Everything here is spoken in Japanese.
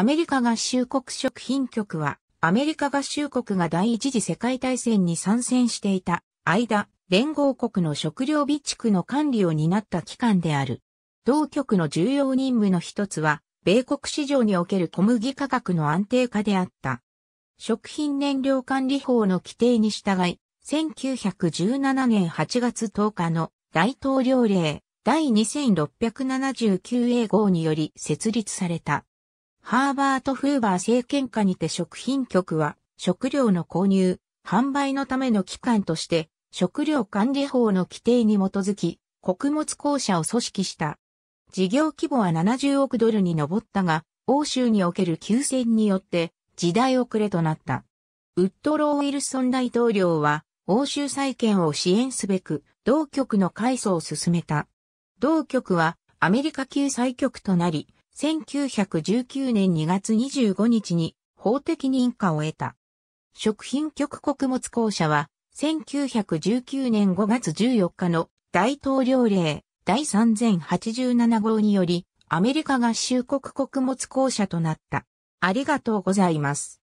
アメリカ合衆国食品局は、アメリカ合衆国が第一次世界大戦に参戦していた間、連合国の食料備蓄の管理を担った機関である。同局の重要任務の一つは、米国市場における小麦価格の安定化であった。食品燃料管理法の規定に従い、1917年8月10日の大統領令第 2679A 号により設立された。ハーバート・フーバー政権下にて食品局は、食料の購入、販売のための機関として、食料管理法の規定に基づき、穀物公社を組織した。事業規模は70億ドルに上ったが、欧州における休戦によって時代遅れとなった。ウッドロー・ウィルソン大統領は欧州再建を支援すべく同局の改装を進めた。同局はアメリカ救済局となり、1919年2月25日に法的認可を得た。食品局穀物公社は、1919年5月14日の大統領令第3087号により、アメリカ合衆国穀物公社となった。ありがとうございます。